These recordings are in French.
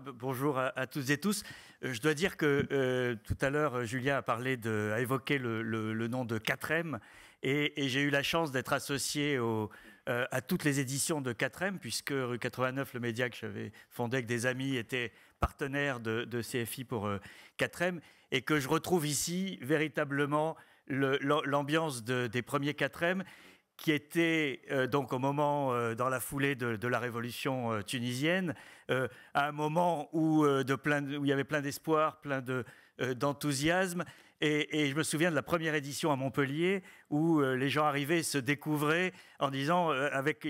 Bonjour à, toutes et tous. Euh, je dois dire que euh, tout à l'heure, Julia a évoqué le, nom de 4M et, j'ai eu la chance d'être associé euh, à toutes les éditions de 4M puisque Rue 89, le média que j'avais fondé avec des amis, était partenaire de, CFI pour 4M et que je retrouve ici véritablement l'ambiance des premiers 4M qui était euh, donc au moment, euh, dans la foulée de, la révolution euh, tunisienne, à un moment où, de plein il y avait plein d'espoir, plein d'enthousiasme. et, et, je me souviens de la première édition à Montpellier où les gens arrivaient, se découvraient en disant, avec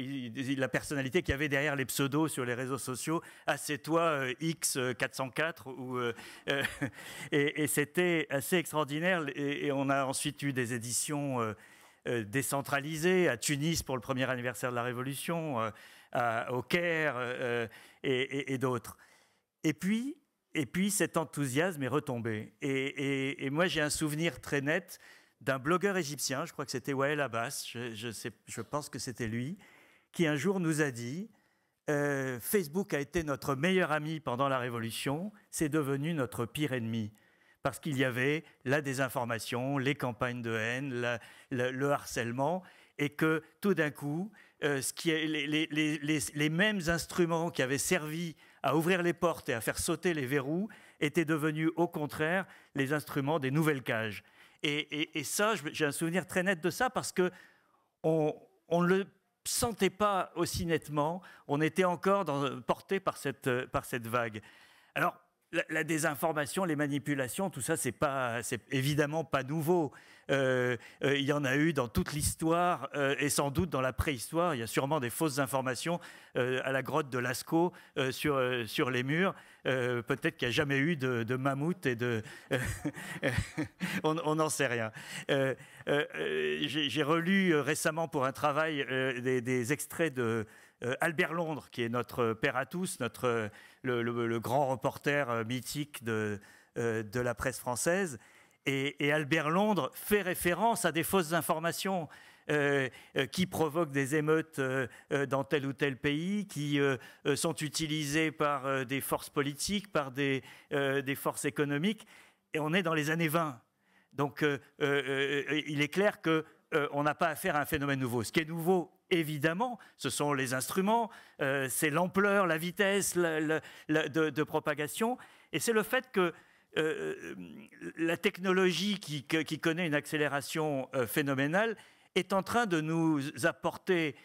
la personnalité qu'il y avait derrière les pseudos sur les réseaux sociaux, ah c'est toi X404 et, c'était assez extraordinaire. Et, et, on a ensuite eu des éditions euh, décentralisée, à Tunis pour le premier anniversaire de la Révolution, euh, au Caire euh, et, d'autres. Et puis, et puis, cet enthousiasme est retombé. Et, moi, j'ai un souvenir très net d'un blogueur égyptien, je crois que c'était Wael Abbas, je pense que c'était lui, qui un jour nous a dit Facebook a été notre meilleur ami pendant la Révolution, c'est devenu notre pire ennemi parce qu'il y avait la désinformation, les campagnes de haine, le harcèlement, et que tout d'un coup, euh, les, mêmes instruments qui avaient servi à ouvrir les portes et à faire sauter les verrous étaient devenus au contraire les instruments des nouvelles cages. Et, ça, j'ai un souvenir très net de ça parce que on, le sentait pas aussi nettement, on était encore porté par cette, par cette vague. Alors, la, désinformation, les manipulations, tout ça, c'est pas, c'est évidemment pas nouveau. Euh, euh, il y en a eu dans toute l'histoire euh, et sans doute dans la préhistoire. Il y a sûrement des fausses informations à la grotte de Lascaux sur les murs. peut-être qu'il n'y a jamais eu de, de mammouth et de, on n'en sait rien. j'ai, relu récemment pour un travail des, extraits de euh, Albert Londres, qui est notre euh, père à tous, notre, euh, le, grand reporter mythique de, de la presse française. Et, Albert Londres fait référence à des fausses informations. qui provoquent des émeutes dans tel ou tel pays, qui sont utilisées par des forces politiques, par des, des, forces économiques. Et on est dans les années 20. Donc il est clair qu'on n'a pas affaire à un phénomène nouveau. Ce qui est nouveau évidemment, ce sont les instruments, euh, c'est l'ampleur, la vitesse de, propagation, et c'est le fait que euh, euh, la technologie qui, connaît une accélération phénoménale est en train de nous apporter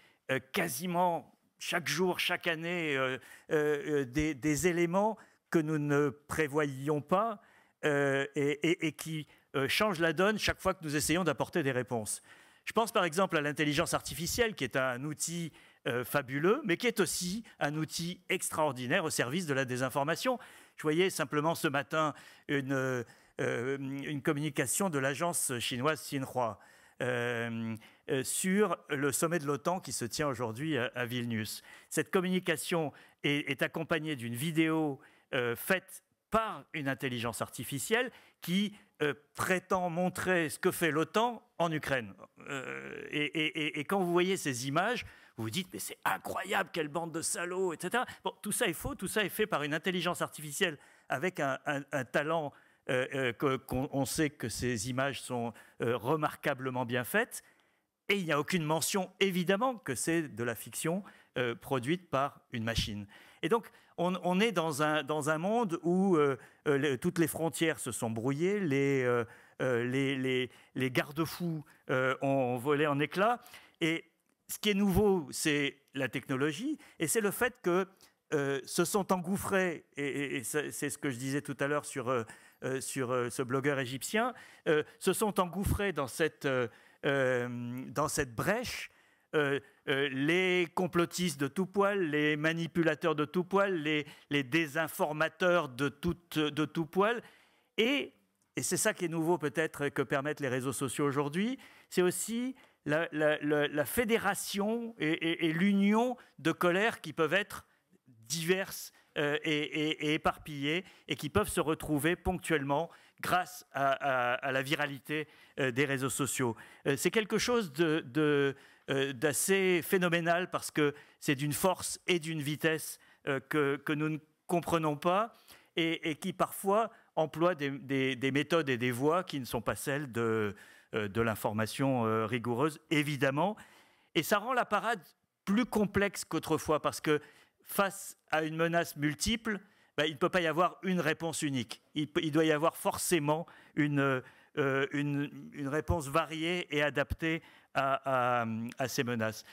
quasiment chaque jour, chaque année, des, éléments que nous ne prévoyions pas et, qui changent la donne chaque fois que nous essayons d'apporter des réponses. Je pense par exemple à l'intelligence artificielle, qui est un outil euh, fabuleux, mais qui est aussi un outil extraordinaire au service de la désinformation. Je voyais simplement ce matin une, euh, euh, communication de l'agence chinoise Xinhua sur le sommet de l'OTAN qui se tient aujourd'hui à, Vilnius. Cette communication est accompagnée d'une vidéo faite par une intelligence artificielle qui euh, prétend montrer ce que fait l'OTAN en Ukraine. Euh, et, quand vous voyez ces images, vous vous dites, mais c'est incroyable, quelle bande de salauds, etc. Bon, tout ça est faux, tout ça est fait par une intelligence artificielle avec un, talent euh, qu'on sait que ces images sont remarquablement bien faites. Et il n'y a aucune mention, évidemment, que c'est de la fiction produite par une machine. Et donc, on, est dans un, monde où euh, euh, toutes les frontières se sont brouillées, les, euh, les, garde-fous ont volé en éclats. Et ce qui est nouveau, c'est la technologie et c'est le fait que se sont engouffrés, et, et c'est ce que je disais tout à l'heure sur, sur ce blogueur égyptien, se sont engouffrés dans cette, dans cette brèche euh, euh, les complotistes de tout poil, les manipulateurs de tout poil, les, les désinformateurs de tout, de tout poil. Et, et c'est ça qui est nouveau peut-être que permettent les réseaux sociaux aujourd'hui, c'est aussi la, fédération et, l'union de colères qui peuvent être diverses euh, et, éparpillées et qui peuvent se retrouver ponctuellement grâce à, à la viralité des réseaux sociaux. c'est quelque chose de, de euh, d'assez phénoménal parce que c'est d'une force et d'une vitesse euh, que, nous ne comprenons pas et, qui parfois emploie des, méthodes et des voies qui ne sont pas celles de, euh, de l'information rigoureuse, évidemment. Et ça rend la parade plus complexe qu'autrefois parce que face à une menace multiple, bah, il ne peut pas y avoir une réponse unique. Il, il doit y avoir forcément une, euh, une, réponse variée et adaptée à, ces menaces.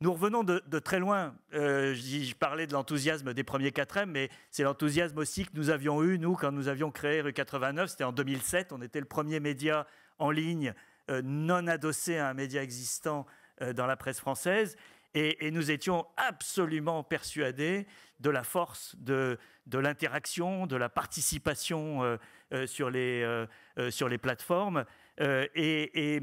Nous revenons de, très loin. Euh, je, parlais de l'enthousiasme des premiers 4M, mais c'est l'enthousiasme aussi que nous avions eu, nous, quand nous avions créé Rue 89. C'était en 2007. On était le premier média en ligne euh, non adossé à un média existant dans la presse française. Et, nous étions absolument persuadés de la force de l'interaction, de la participation euh, sur, les, euh, euh, sur les plateformes. Mm, et,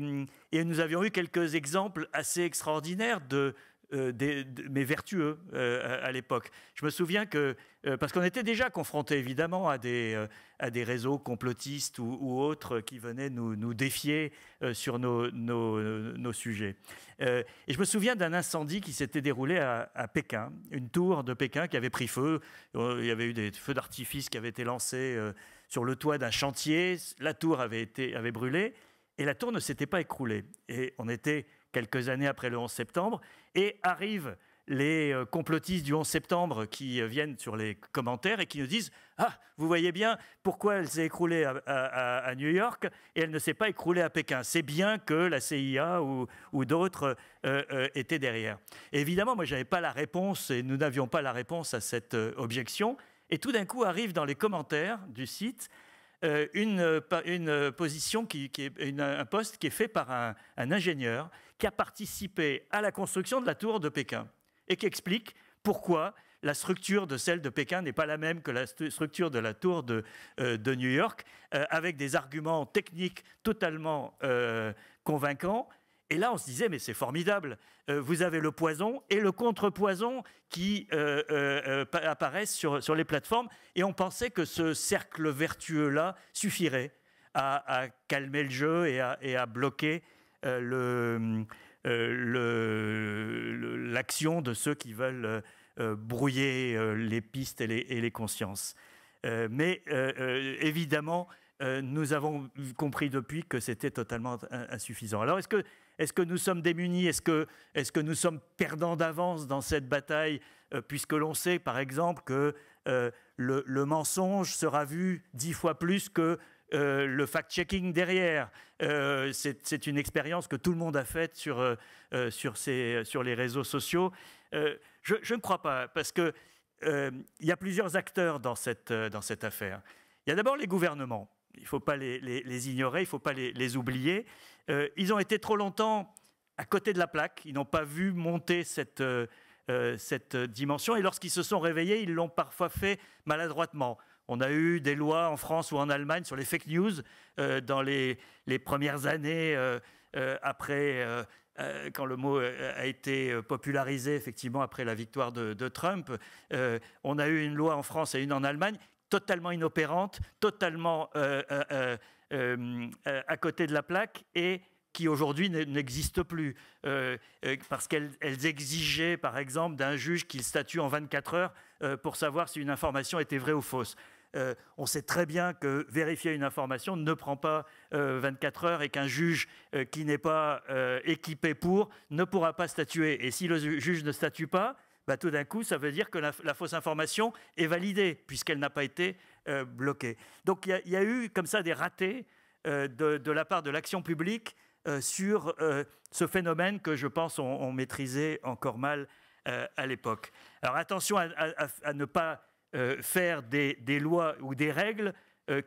nous avions eu quelques exemples assez extraordinaires de, des, mais vertueux à, l'époque. Je me souviens que, parce qu'on était déjà confronté évidemment à des, à des réseaux complotistes ou, autres qui venaient nous, nous défier sur nos, nos, sujets. et je me souviens d'un incendie qui s'était déroulé à, à, Pékin, une tour de Pékin qui avait pris feu. Il y avait eu des feux d'artifice qui avaient été lancés sur le toit d'un chantier. La tour avait, été, avait brûlé et la tour ne s'était pas écroulée. Et on était quelques années après le 11 septembre et arrivent les euh, complotistes du 11 septembre qui euh, viennent sur les commentaires et qui nous disent Ah, vous voyez bien pourquoi elle s'est écroulée à, New York et elle ne s'est pas écroulée à Pékin. C'est bien que la CIA ou, d'autres euh, étaient derrière. évidemment, moi, je n'avais pas la réponse et nous n'avions pas la réponse à cette objection. Et tout d'un coup arrive dans les commentaires du site euh, une, euh, euh, position qui, est un poste qui est fait par un, ingénieur qui a participé à la construction de la tour de Pékin et qui explique pourquoi la structure de celle de Pékin n'est pas la même que la structure de la tour de, New York, avec des arguments techniques totalement convaincants, et là, on se disait, mais c'est formidable. Euh, vous avez le poison et le contrepoison qui euh, euh, apparaissent sur, sur les plateformes. Et on pensait que ce cercle vertueux-là suffirait à, calmer le jeu et à, et à bloquer le, l'action de ceux qui veulent brouiller les pistes et les, et les consciences. mais évidemment, nous avons compris depuis que c'était totalement insuffisant. Alors, est-ce que est-ce que nous sommes démunis Est-ce que, est que, nous sommes perdants d'avance dans cette bataille euh, Puisque l'on sait, par exemple, que euh, le, mensonge sera vu dix fois plus que euh, le fact-checking derrière. C'est une expérience que tout le monde a faite sur, sur, les réseaux sociaux. Je, ne crois pas, parce qu'il y a plusieurs acteurs dans cette, dans cette affaire. Il y a d'abord les gouvernements il ne faut pas les, ignorer, il ne faut pas les, oublier. Euh, ils ont été trop longtemps à côté de la plaque, ils n'ont pas vu monter euh, euh, cette, dimension, et lorsqu'ils se sont réveillés, ils l'ont parfois fait maladroitement. On a eu des lois en France ou en Allemagne sur les fake news dans les, premières années après... quand le mot a été popularisé, effectivement, après la victoire de, Trump, on a eu une loi en France et une en Allemagne totalement inopérante, totalement euh, euh, euh, à côté de la plaque et qui aujourd'hui n'existe plus, parce qu'elles exigeaient, par exemple, d'un juge qu'il statue en 24 heures pour savoir si une information était vraie ou fausse. on sait très bien que vérifier une information ne prend pas 24 heures et qu'un juge qui n'est pas équipé pour ne pourra pas statuer. Et si le juge ne statue pas, bah, tout d'un coup, ça veut dire que la, fausse information est validée, puisqu'elle n'a pas été euh, bloquée. Donc il y, a eu comme ça des ratés euh, de, la part de l'action publique euh, sur ce phénomène que je pense on, maîtrisait encore mal à l'époque. Alors attention à, ne pas faire des, lois ou des règles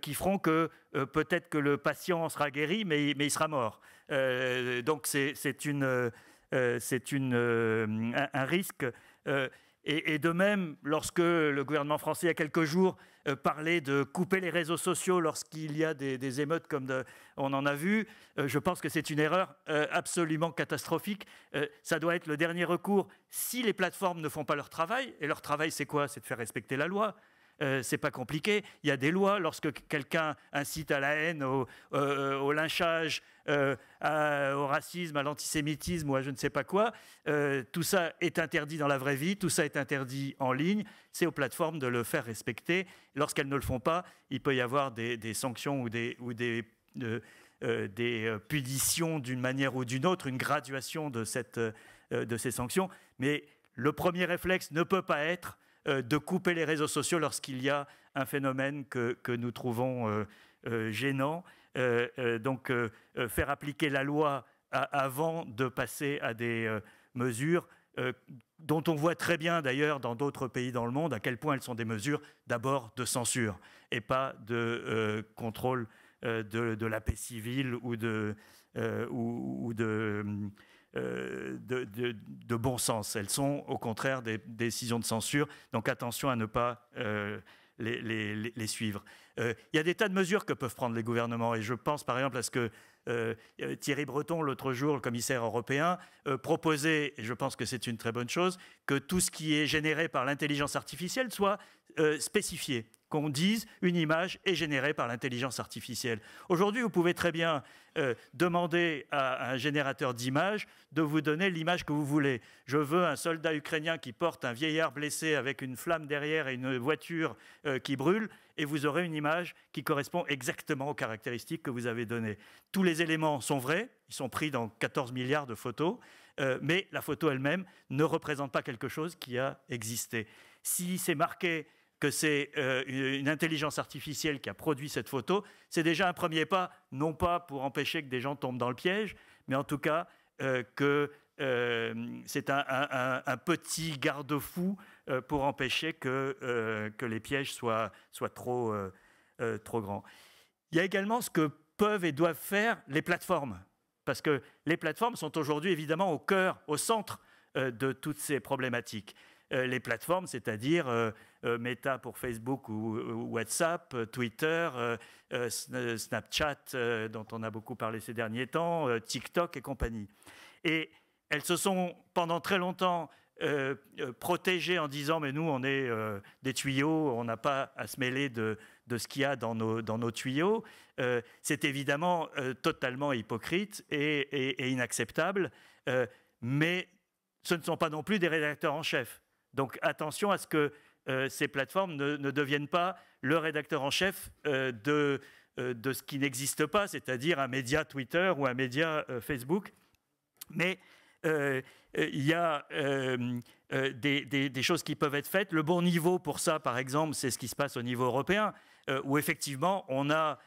qui feront que peut-être que le patient sera guéri, mais, il sera mort. donc c'est une, un, un, risque euh, et, de même, lorsque le gouvernement français, il y a quelques jours, parlé euh, parlait de couper les réseaux sociaux lorsqu'il y a des, émeutes comme on en a vu, euh, je pense que c'est une erreur absolument catastrophique. ça doit être le dernier recours si les plateformes ne font pas leur travail. Et leur travail, c'est quoi C'est de faire respecter la loi, ce euh, c'est pas compliqué. Il y a des lois. Lorsque quelqu'un incite à la haine, au, euh, lynchage, euh, au racisme, à l'antisémitisme ou à je ne sais pas quoi, tout ça est interdit dans la vraie vie. Tout ça est interdit en ligne. C'est aux plateformes de le faire respecter. Lorsqu'elles ne le font pas, il peut y avoir des, sanctions ou des, punitions d'une manière ou d'une autre, une graduation de ces sanctions. Mais le premier réflexe ne peut pas être euh, de couper les réseaux sociaux lorsqu'il y a un phénomène que, nous trouvons euh, euh, gênant. donc faire appliquer la loi avant de passer à des mesures dont on voit très bien d'ailleurs dans d'autres pays dans le monde à quel point elles sont des mesures d'abord de censure et pas de contrôle de, la paix civile ou de, ou de hum, euh, de, bon sens. Elles sont au contraire des, décisions de censure, donc attention à ne pas euh, les, suivre. Euh, il y a des tas de mesures que peuvent prendre les gouvernements, et je pense par exemple à ce que Thierry Breton, l'autre jour, le commissaire européen, proposait, et je pense que c'est une très bonne chose, que tout ce qui est généré par l'intelligence artificielle soit spécifié qu'on dise une image est générée par l'intelligence artificielle. Aujourd'hui, vous pouvez très bien euh, demander à un générateur d'images de vous donner l'image que vous voulez. Je veux un soldat ukrainien qui porte un vieillard blessé avec une flamme derrière et une voiture euh, qui brûle, et vous aurez une image qui correspond exactement aux caractéristiques que vous avez données. Tous les éléments sont vrais, ils sont pris dans 14 milliards de photos, euh, mais la photo elle-même ne représente pas quelque chose qui a existé. Si c'est marqué que c'est euh, une intelligence artificielle qui a produit cette photo, c'est déjà un premier pas, non pas pour empêcher que des gens tombent dans le piège, mais en tout cas euh, que euh, c'est un, petit garde-fou pour empêcher que, les pièges soient, soient trop, trop grands. Il y a également ce que peuvent et doivent faire les plateformes, parce que les plateformes sont aujourd'hui évidemment au cœur, au centre de toutes ces problématiques. Euh, les plateformes, c'est-à-dire euh, euh, Meta pour Facebook ou, WhatsApp, Twitter, Snapchat, dont on a beaucoup parlé ces derniers temps, TikTok et compagnie. Et elles se sont pendant très longtemps protégées en disant mais nous on est des tuyaux, on n'a pas à se mêler de, ce qu'il y a dans nos, tuyaux, c'est évidemment totalement hypocrite et inacceptable, mais ce ne sont pas non plus des rédacteurs en chef. Donc attention à ce que euh, ces plateformes ne, deviennent pas le rédacteur en chef euh, de, euh, de, ce qui n'existe pas, c'est-à-dire un média Twitter ou un média Facebook. Mais il y a des, des, choses qui peuvent être faites. Le bon niveau pour ça, par exemple, c'est ce qui se passe au niveau européen, où effectivement, on a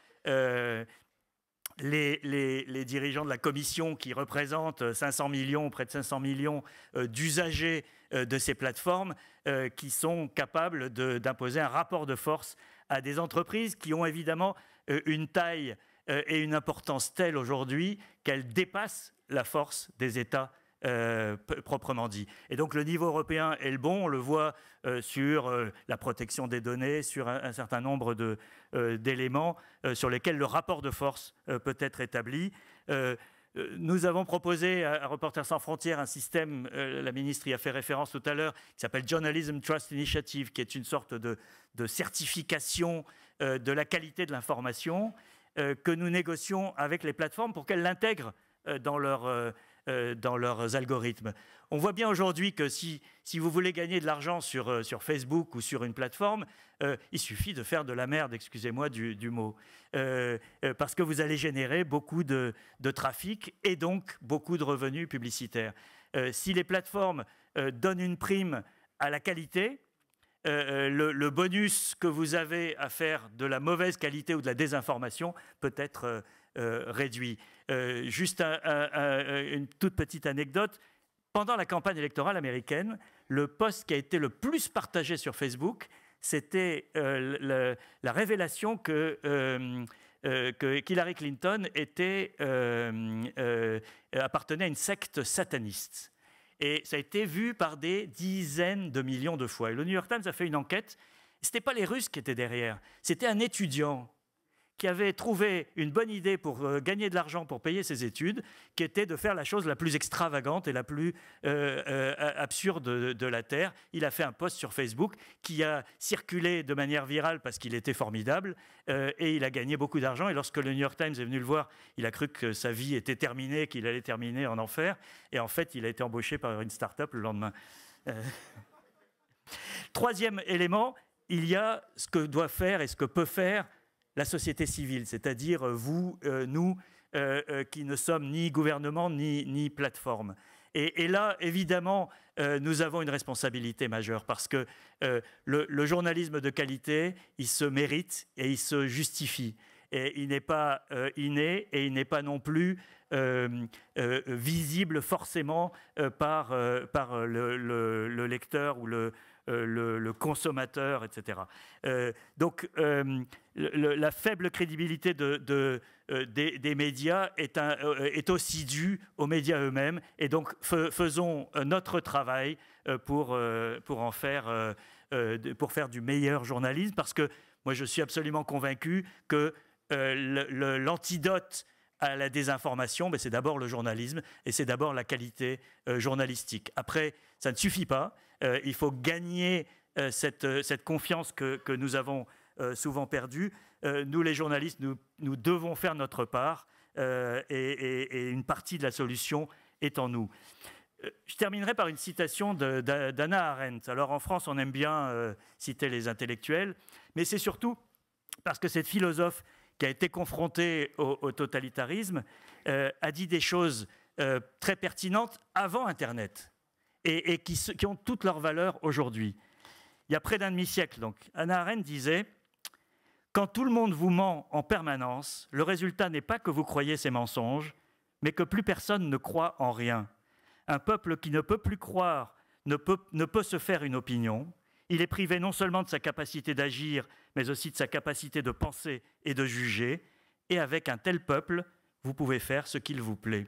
les, dirigeants de la commission qui représentent 500 euh, millions, près de 500 millions euh, d'usagers euh, de ces plateformes, qui sont capables d'imposer un rapport de force à des entreprises qui ont évidemment une taille et une importance telle aujourd'hui qu'elles dépassent la force des États euh, proprement dit. Et donc le niveau européen est le bon, on le voit euh, sur euh, la protection des données, sur un, certain nombre d'éléments sur lesquels le rapport de force peut être établi. nous avons proposé à, à Reporters sans frontières un système, la ministre y a fait référence tout à l'heure, qui s'appelle Journalism Trust Initiative, qui est une sorte de, de certification de la qualité de l'information que nous négocions avec les plateformes pour qu'elles l'intègrent dans leur euh, dans leurs algorithmes. On voit bien aujourd'hui que si, si, vous voulez gagner de l'argent sur, euh, sur, Facebook ou sur une plateforme, euh, il suffit de faire de la merde, excusez-moi du, du, mot, parce que vous allez générer beaucoup de, de, trafic et donc beaucoup de revenus publicitaires. si les plateformes donnent une prime à la qualité, le, le, bonus que vous avez à faire de la mauvaise qualité ou de la désinformation peut être, euh, réduit. Euh, juste une toute petite anecdote. Pendant la campagne électorale américaine, le post qui a été le plus partagé sur Facebook, c'était euh, la révélation que, Hillary Clinton appartenait à une secte sataniste. Et ça a été vu par des dizaines de millions de fois. Et le New York Times a fait une enquête. Ce n'était pas les Russes qui étaient derrière, c'était un étudiant qui avait trouvé une bonne idée pour euh, gagner de l'argent pour payer ses études, qui était de faire la chose la plus extravagante et la plus euh, euh, absurde de, de, la Terre. Il a fait un post sur Facebook qui a circulé de manière virale parce qu'il était formidable et il a gagné beaucoup d'argent. Et lorsque le New York Times est venu le voir, il a cru que sa vie était terminée, qu'il allait terminer en enfer. Et en fait, il a été embauché par une start-up le lendemain. Troisième élément, il y a ce que doit faire et ce que peut faire la société civile, c'est-à-dire euh, vous, euh, nous, euh, qui ne sommes ni gouvernement ni, ni plateforme. Et, là, évidemment, nous avons une responsabilité majeure parce que le, journalisme de qualité, il se mérite et il se justifie. Et il n'est pas inné et il n'est pas non plus visible forcément par, par le, lecteur ou le, euh, le, consommateur, etc. Euh, donc euh, la faible crédibilité des, médias est, aussi due aux médias eux-mêmes. Et donc faisons notre travail pour, en faire, pour faire du meilleur journalisme, parce que moi je suis absolument convaincu que l'antidote à la désinformation, ben, c'est d'abord le journalisme et c'est d'abord la qualité journalistique. Après, ça ne suffit pas. Euh, il faut gagner euh, euh, cette, confiance que, nous avons souvent perdue. nous, les journalistes, nous, devons faire notre part et, une partie de la solution est en nous. Je terminerai par une citation d'Anna Arendt. Alors en France, on aime bien citer les intellectuels, mais c'est surtout parce que cette philosophe qui a été confrontée au, totalitarisme, a dit des choses très pertinentes avant Internet et, qui, ont toute leur valeur aujourd'hui. Il y a près d'un demi-siècle, donc, Anna Arendt disait Quand tout le monde vous ment en permanence, le résultat n'est pas que vous croyez ces mensonges, mais que plus personne ne croit en rien. Un peuple qui ne peut plus croire ne peut, ne peut se faire une opinion. Il est privé non seulement de sa capacité d'agir, mais aussi de sa capacité de penser et de juger. Et avec un tel peuple, vous pouvez faire ce qu'il vous plaît.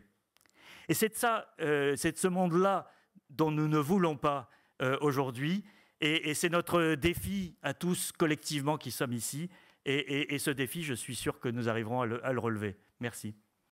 Et c'est de ça, euh, c'est de ce monde-là dont nous ne voulons pas euh, aujourd'hui. Et, c'est notre défi à tous collectivement qui sommes ici. Et, ce défi, je suis sûr que nous arriverons à le relever. Merci.